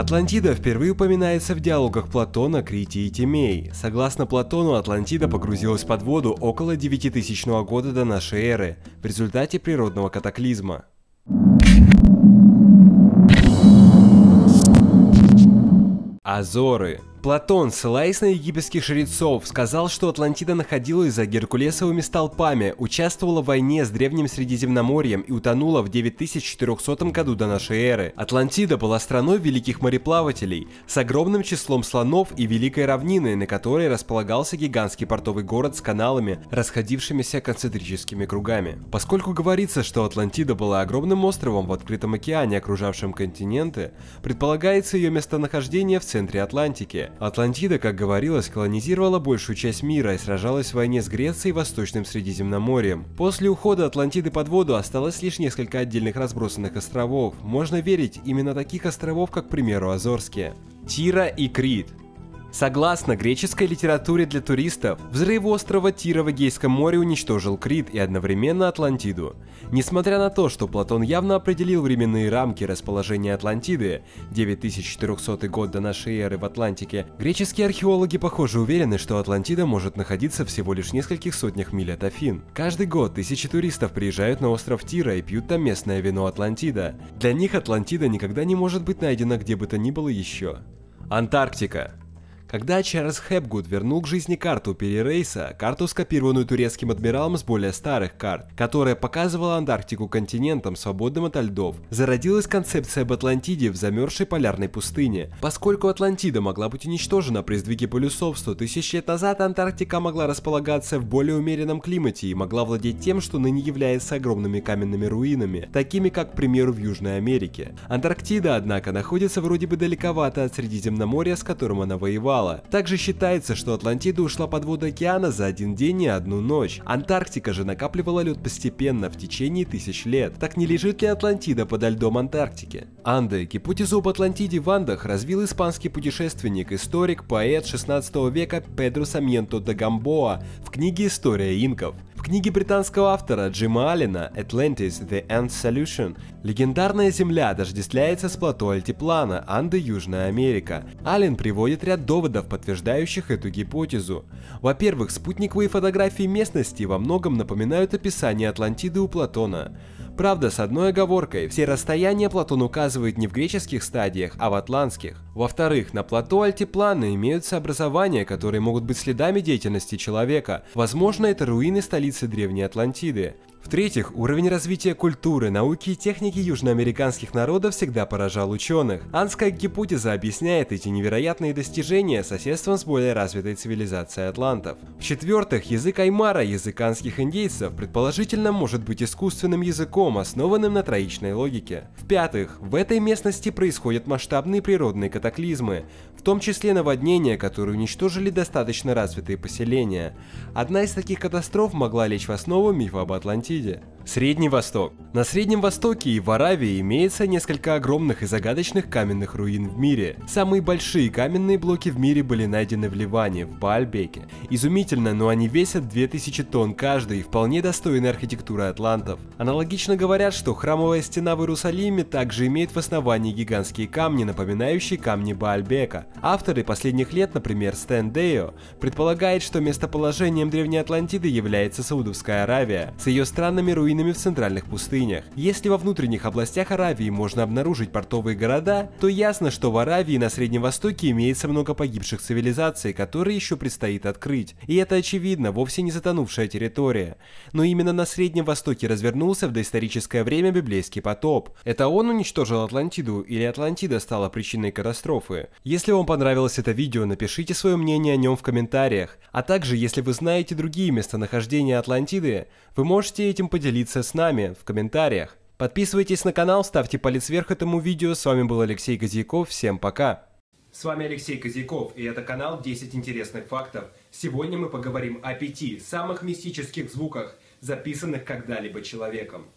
Атлантида впервые упоминается в диалогах Платона, Крити и Тимей. Согласно Платону, Атлантида погрузилась под воду около 9000 года до нашей эры в результате природного катаклизма. Азоры Платон, ссылаясь на египетских жрецов, сказал, что Атлантида находилась за геркулесовыми столпами, участвовала в войне с Древним Средиземноморьем и утонула в 9400 году до нашей эры. Атлантида была страной великих мореплавателей, с огромным числом слонов и великой равниной, на которой располагался гигантский портовый город с каналами, расходившимися концентрическими кругами. Поскольку говорится, что Атлантида была огромным островом в открытом океане, окружавшем континенты, предполагается ее местонахождение в центре Атлантики, Атлантида, как говорилось, колонизировала большую часть мира и сражалась в войне с Грецией и Восточным Средиземноморьем. После ухода Атлантиды под воду осталось лишь несколько отдельных разбросанных островов. Можно верить именно таких островов, как, к примеру, Азорские. Тира и Крит. Согласно греческой литературе для туристов, взрыв острова Тира в Эгейском море уничтожил Крит и одновременно Атлантиду. Несмотря на то, что Платон явно определил временные рамки расположения Атлантиды, 9400 год до нашей эры в Атлантике, греческие археологи, похоже, уверены, что Атлантида может находиться всего лишь в нескольких сотнях миль от Афин. Каждый год тысячи туристов приезжают на остров Тира и пьют там местное вино Атлантида. Для них Атлантида никогда не может быть найдена где бы то ни было еще. Антарктика. Когда Чарльз Хепгуд вернул к жизни карту Перерейса, карту, скопированную турецким адмиралом с более старых карт, которая показывала Антарктику континентом, свободным от льдов, зародилась концепция об Атлантиде в замерзшей полярной пустыне. Поскольку Атлантида могла быть уничтожена при сдвиге полюсов 100 тысяч лет назад, Антарктика могла располагаться в более умеренном климате и могла владеть тем, что ныне является огромными каменными руинами, такими как, к примеру, в Южной Америке. Антарктида, однако, находится вроде бы далековато от Средиземноморья, с которым она воевала, упала. Также считается, что Атлантида ушла под воду океана за один день и одну ночь. Антарктика же накапливала лед постепенно в течение тысяч лет. Так не лежит ли Атлантида подо льдом Антарктики? Анды. Гипотезу об Атлантиде в Андах развил испанский путешественник, историк, поэт 16 века Педро Самьенто де Гамбоа в книге «История инков» книге британского автора Джима Аллена «Atlantis – The End Solution» легендарная земля отождествляется с плато Альтиплана, Анды, Южная Америка. Аллен приводит ряд доводов, подтверждающих эту гипотезу. Во-первых, спутниковые фотографии местности во многом напоминают описание Атлантиды у Платона. Правда, с одной оговоркой, все расстояния Платон указывает не в греческих стадиях, а в атлантских. Во-вторых, на плато Альтиплана имеются образования, которые могут быть следами деятельности человека. Возможно, это руины столицы Древней Атлантиды. В-третьих, уровень развития культуры, науки и техники южноамериканских народов всегда поражал ученых. Анская гипотеза объясняет эти невероятные достижения соседством с более развитой цивилизацией атлантов. В-четвертых, язык Аймара, язык анских индейцев, предположительно может быть искусственным языком, основанным на троичной логике. В-пятых, в этой местности происходят масштабные природные катаклизмы, в том числе наводнения, которые уничтожили достаточно развитые поселения. Одна из таких катастроф могла лечь в основу мифа об Атлантиде. 细节。Средний Восток. На Среднем Востоке и в Аравии имеется несколько огромных и загадочных каменных руин в мире. Самые большие каменные блоки в мире были найдены в Ливане, в Бальбеке. Изумительно, но они весят 2000 тонн каждый и вполне достойны архитектуры атлантов. Аналогично говорят, что храмовая стена в Иерусалиме также имеет в основании гигантские камни, напоминающие камни Бальбека. Авторы последних лет, например, Стэн Дейо, предполагает, что местоположением Древней Атлантиды является Саудовская Аравия. С ее странными руинами найденными в центральных пустынях. Если во внутренних областях Аравии можно обнаружить портовые города, то ясно, что в Аравии на Среднем Востоке имеется много погибших цивилизаций, которые еще предстоит открыть. И это очевидно, вовсе не затонувшая территория. Но именно на Среднем Востоке развернулся в доисторическое время библейский потоп. Это он уничтожил Атлантиду или Атлантида стала причиной катастрофы? Если вам понравилось это видео, напишите свое мнение о нем в комментариях. А также, если вы знаете другие местонахождения Атлантиды, вы можете этим поделиться поделиться с нами в комментариях. Подписывайтесь на канал, ставьте палец вверх этому видео. С вами был Алексей Козяков. Всем пока! С вами Алексей Козяков, и это канал 10 интересных фактов. Сегодня мы поговорим о пяти самых мистических звуках, записанных когда-либо человеком.